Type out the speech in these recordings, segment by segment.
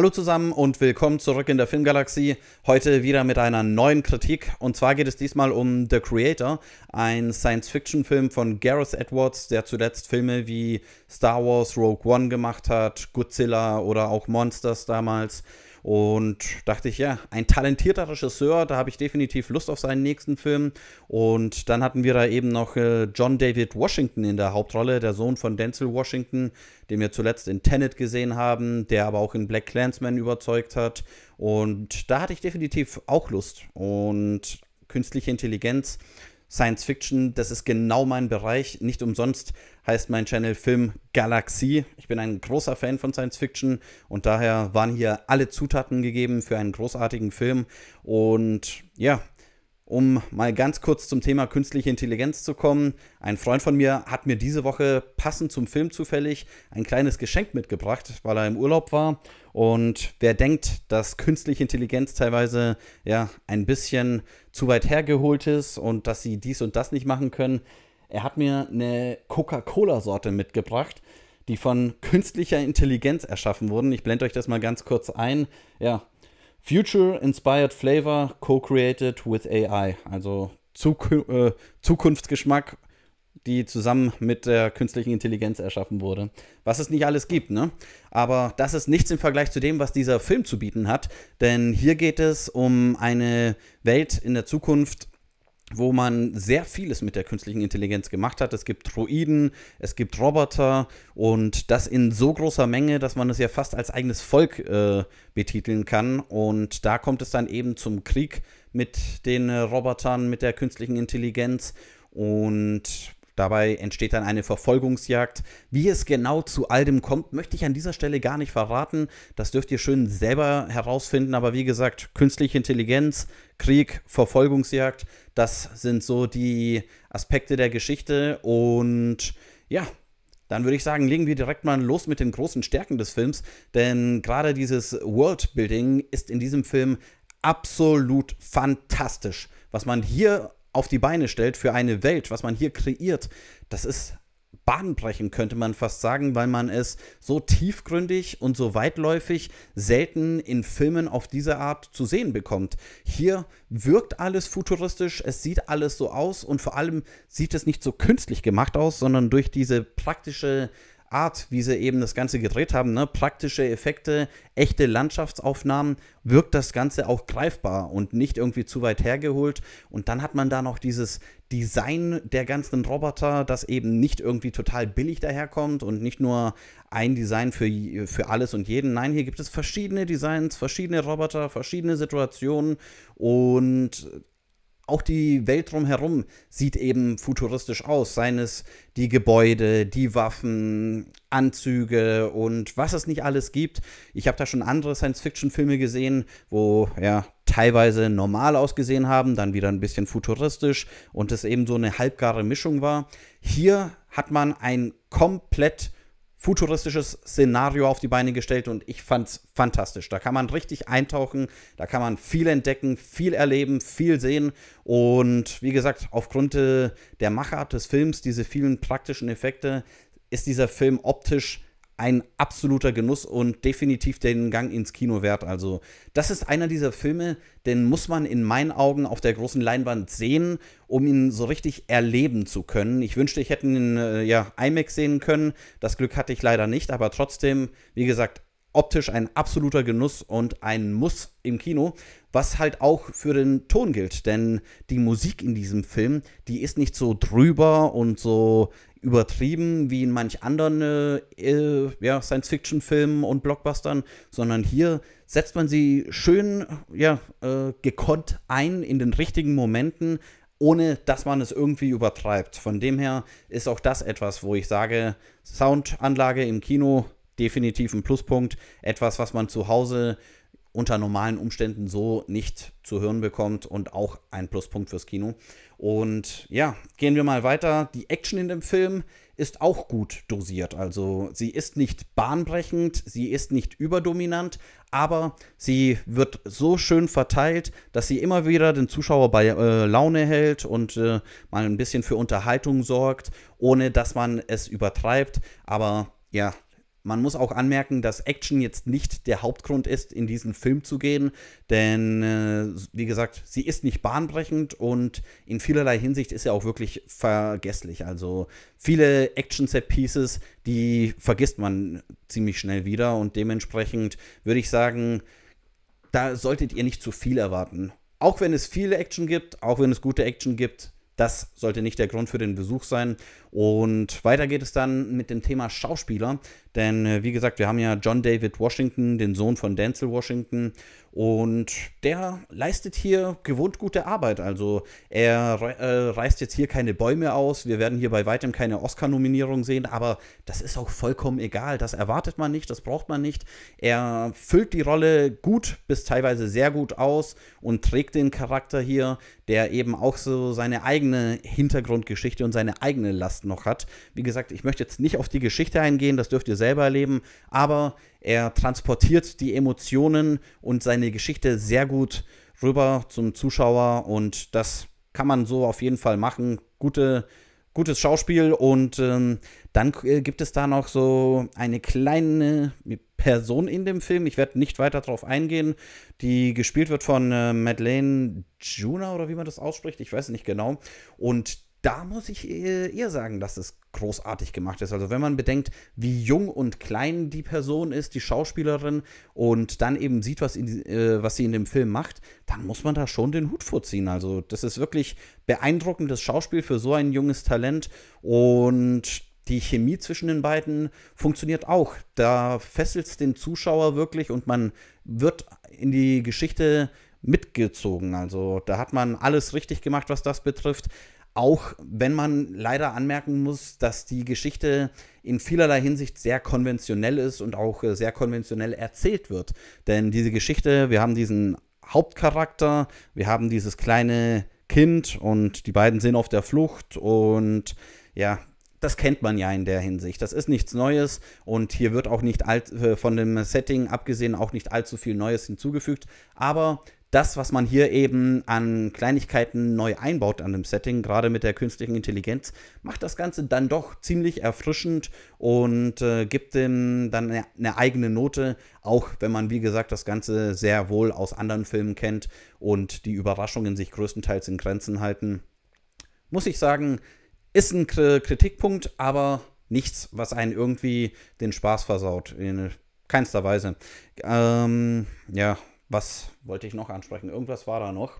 Hallo zusammen und willkommen zurück in der Filmgalaxie. Heute wieder mit einer neuen Kritik. Und zwar geht es diesmal um The Creator, ein Science-Fiction-Film von Gareth Edwards, der zuletzt Filme wie Star Wars Rogue One gemacht hat, Godzilla oder auch Monsters damals. Und dachte ich, ja, ein talentierter Regisseur, da habe ich definitiv Lust auf seinen nächsten Film. Und dann hatten wir da eben noch äh, John David Washington in der Hauptrolle, der Sohn von Denzel Washington, den wir zuletzt in Tenet gesehen haben, der aber auch in Black Clansman überzeugt hat. Und da hatte ich definitiv auch Lust. Und künstliche Intelligenz Science Fiction, das ist genau mein Bereich. Nicht umsonst heißt mein Channel Film Galaxie. Ich bin ein großer Fan von Science Fiction und daher waren hier alle Zutaten gegeben für einen großartigen Film. Und ja, um mal ganz kurz zum Thema künstliche Intelligenz zu kommen. Ein Freund von mir hat mir diese Woche passend zum Film zufällig ein kleines Geschenk mitgebracht, weil er im Urlaub war. Und wer denkt, dass künstliche Intelligenz teilweise ja ein bisschen zu weit hergeholt ist und dass sie dies und das nicht machen können, er hat mir eine Coca-Cola-Sorte mitgebracht, die von künstlicher Intelligenz erschaffen wurden. Ich blende euch das mal ganz kurz ein. Ja, Future Inspired Flavor Co-Created with AI. Also Zuk äh, Zukunftsgeschmack die zusammen mit der künstlichen Intelligenz erschaffen wurde. Was es nicht alles gibt, ne? Aber das ist nichts im Vergleich zu dem, was dieser Film zu bieten hat, denn hier geht es um eine Welt in der Zukunft, wo man sehr vieles mit der künstlichen Intelligenz gemacht hat. Es gibt Droiden, es gibt Roboter und das in so großer Menge, dass man es ja fast als eigenes Volk äh, betiteln kann. Und da kommt es dann eben zum Krieg mit den äh, Robotern, mit der künstlichen Intelligenz. Und Dabei entsteht dann eine Verfolgungsjagd. Wie es genau zu all dem kommt, möchte ich an dieser Stelle gar nicht verraten. Das dürft ihr schön selber herausfinden. Aber wie gesagt, künstliche Intelligenz, Krieg, Verfolgungsjagd, das sind so die Aspekte der Geschichte. Und ja, dann würde ich sagen, legen wir direkt mal los mit den großen Stärken des Films, denn gerade dieses Worldbuilding ist in diesem Film absolut fantastisch. Was man hier auf die Beine stellt für eine Welt, was man hier kreiert, das ist bahnbrechend, könnte man fast sagen, weil man es so tiefgründig und so weitläufig selten in Filmen auf diese Art zu sehen bekommt. Hier wirkt alles futuristisch, es sieht alles so aus und vor allem sieht es nicht so künstlich gemacht aus, sondern durch diese praktische Art, wie sie eben das Ganze gedreht haben, ne? praktische Effekte, echte Landschaftsaufnahmen, wirkt das Ganze auch greifbar und nicht irgendwie zu weit hergeholt. Und dann hat man da noch dieses Design der ganzen Roboter, das eben nicht irgendwie total billig daherkommt und nicht nur ein Design für, für alles und jeden. Nein, hier gibt es verschiedene Designs, verschiedene Roboter, verschiedene Situationen und auch die Welt drumherum sieht eben futuristisch aus, seien es die Gebäude, die Waffen, Anzüge und was es nicht alles gibt. Ich habe da schon andere Science-Fiction-Filme gesehen, wo ja teilweise normal ausgesehen haben, dann wieder ein bisschen futuristisch und es eben so eine halbgare Mischung war. Hier hat man ein komplett futuristisches Szenario auf die Beine gestellt und ich fand's fantastisch. Da kann man richtig eintauchen, da kann man viel entdecken, viel erleben, viel sehen und wie gesagt, aufgrund äh, der Machart des Films, diese vielen praktischen Effekte, ist dieser Film optisch ein absoluter Genuss und definitiv den Gang ins Kino wert. Also, das ist einer dieser Filme, den muss man in meinen Augen auf der großen Leinwand sehen, um ihn so richtig erleben zu können. Ich wünschte, ich hätte ihn in äh, ja, IMAX sehen können. Das Glück hatte ich leider nicht, aber trotzdem, wie gesagt, optisch ein absoluter Genuss und ein Muss im Kino, was halt auch für den Ton gilt, denn die Musik in diesem Film, die ist nicht so drüber und so übertrieben wie in manch anderen äh, äh, ja, Science-Fiction-Filmen und Blockbustern, sondern hier setzt man sie schön ja, äh, gekonnt ein in den richtigen Momenten, ohne dass man es irgendwie übertreibt. Von dem her ist auch das etwas, wo ich sage, Soundanlage im Kino definitiv ein Pluspunkt, etwas, was man zu Hause äh, unter normalen Umständen so nicht zu hören bekommt und auch ein Pluspunkt fürs Kino. Und ja, gehen wir mal weiter. Die Action in dem Film ist auch gut dosiert. Also sie ist nicht bahnbrechend, sie ist nicht überdominant, aber sie wird so schön verteilt, dass sie immer wieder den Zuschauer bei äh, Laune hält und äh, mal ein bisschen für Unterhaltung sorgt, ohne dass man es übertreibt. Aber ja, man muss auch anmerken, dass Action jetzt nicht der Hauptgrund ist, in diesen Film zu gehen, denn äh, wie gesagt, sie ist nicht bahnbrechend und in vielerlei Hinsicht ist sie auch wirklich vergesslich. Also viele Action-Set-Pieces, die vergisst man ziemlich schnell wieder und dementsprechend würde ich sagen, da solltet ihr nicht zu viel erwarten. Auch wenn es viele Action gibt, auch wenn es gute Action gibt, das sollte nicht der Grund für den Besuch sein. Und weiter geht es dann mit dem Thema Schauspieler, denn äh, wie gesagt, wir haben ja John David Washington, den Sohn von Denzel Washington. Und der leistet hier gewohnt gute Arbeit. Also er äh, reißt jetzt hier keine Bäume aus. Wir werden hier bei weitem keine Oscar-Nominierung sehen. Aber das ist auch vollkommen egal. Das erwartet man nicht, das braucht man nicht. Er füllt die Rolle gut bis teilweise sehr gut aus und trägt den Charakter hier, der eben auch so seine eigene Hintergrundgeschichte und seine eigene Last noch hat. Wie gesagt, ich möchte jetzt nicht auf die Geschichte eingehen. Das dürft ihr selber erleben, aber er transportiert die Emotionen und seine Geschichte sehr gut rüber zum Zuschauer und das kann man so auf jeden Fall machen. Gute, gutes Schauspiel und ähm, dann äh, gibt es da noch so eine kleine Person in dem Film. Ich werde nicht weiter darauf eingehen, die gespielt wird von äh, Madeleine Juna oder wie man das ausspricht. Ich weiß nicht genau. Und da muss ich eher äh, sagen, dass es großartig gemacht ist. Also wenn man bedenkt, wie jung und klein die Person ist, die Schauspielerin, und dann eben sieht, was, in, äh, was sie in dem Film macht, dann muss man da schon den Hut vorziehen. Also das ist wirklich beeindruckendes Schauspiel für so ein junges Talent und die Chemie zwischen den beiden funktioniert auch. Da fesselt es den Zuschauer wirklich und man wird in die Geschichte mitgezogen. Also da hat man alles richtig gemacht, was das betrifft. Auch wenn man leider anmerken muss, dass die Geschichte in vielerlei Hinsicht sehr konventionell ist und auch äh, sehr konventionell erzählt wird. Denn diese Geschichte, wir haben diesen Hauptcharakter, wir haben dieses kleine Kind und die beiden sind auf der Flucht und ja, das kennt man ja in der Hinsicht. Das ist nichts Neues und hier wird auch nicht all, äh, von dem Setting abgesehen auch nicht allzu viel Neues hinzugefügt. Aber das, was man hier eben an Kleinigkeiten neu einbaut an dem Setting, gerade mit der künstlichen Intelligenz, macht das Ganze dann doch ziemlich erfrischend und äh, gibt dem dann eine, eine eigene Note, auch wenn man, wie gesagt, das Ganze sehr wohl aus anderen Filmen kennt und die Überraschungen sich größtenteils in Grenzen halten. Muss ich sagen, ist ein Kritikpunkt, aber nichts, was einen irgendwie den Spaß versaut. In keinster Weise. Ähm, ja, was wollte ich noch ansprechen? Irgendwas war da noch.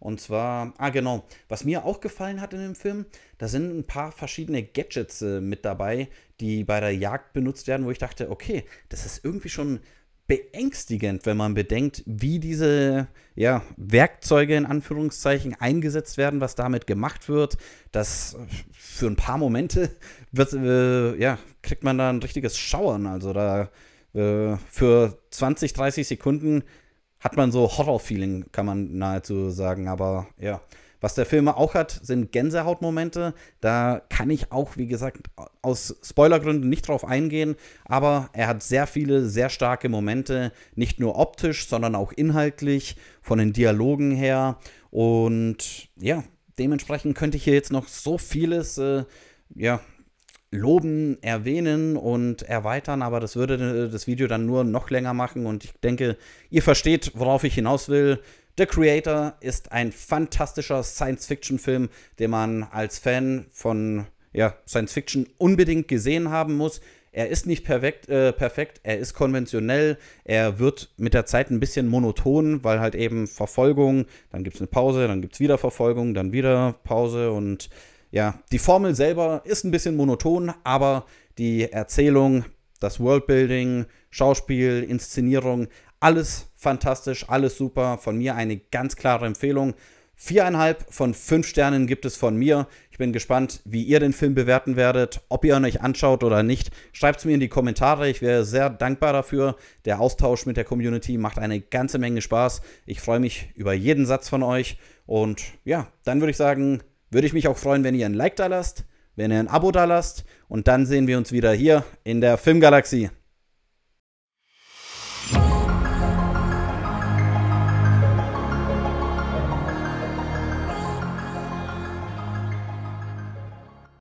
Und zwar, ah genau, was mir auch gefallen hat in dem Film, da sind ein paar verschiedene Gadgets äh, mit dabei, die bei der Jagd benutzt werden, wo ich dachte, okay, das ist irgendwie schon beängstigend, wenn man bedenkt, wie diese ja, Werkzeuge in Anführungszeichen eingesetzt werden, was damit gemacht wird. Das äh, für ein paar Momente wird, äh, ja, kriegt man da ein richtiges Schauern. Also da äh, für 20, 30 Sekunden hat man so Horror-Feeling, kann man nahezu sagen. Aber ja, was der Film auch hat, sind Gänsehautmomente. Da kann ich auch, wie gesagt, aus Spoilergründen nicht drauf eingehen. Aber er hat sehr viele, sehr starke Momente, nicht nur optisch, sondern auch inhaltlich, von den Dialogen her. Und ja, dementsprechend könnte ich hier jetzt noch so vieles äh, ja, loben, erwähnen und erweitern, aber das würde äh, das Video dann nur noch länger machen und ich denke, ihr versteht, worauf ich hinaus will. The Creator ist ein fantastischer Science-Fiction-Film, den man als Fan von ja, Science-Fiction unbedingt gesehen haben muss. Er ist nicht perfekt, äh, perfekt, er ist konventionell, er wird mit der Zeit ein bisschen monoton, weil halt eben Verfolgung, dann gibt es eine Pause, dann gibt es wieder Verfolgung, dann wieder Pause und ja, die Formel selber ist ein bisschen monoton, aber die Erzählung, das Worldbuilding, Schauspiel, Inszenierung, alles fantastisch, alles super. Von mir eine ganz klare Empfehlung. Viereinhalb von fünf Sternen gibt es von mir. Ich bin gespannt, wie ihr den Film bewerten werdet, ob ihr ihn euch anschaut oder nicht. Schreibt es mir in die Kommentare. Ich wäre sehr dankbar dafür. Der Austausch mit der Community macht eine ganze Menge Spaß. Ich freue mich über jeden Satz von euch. Und ja, dann würde ich sagen, würde ich mich auch freuen, wenn ihr ein Like da lasst, wenn ihr ein Abo da lasst. Und dann sehen wir uns wieder hier in der Filmgalaxie.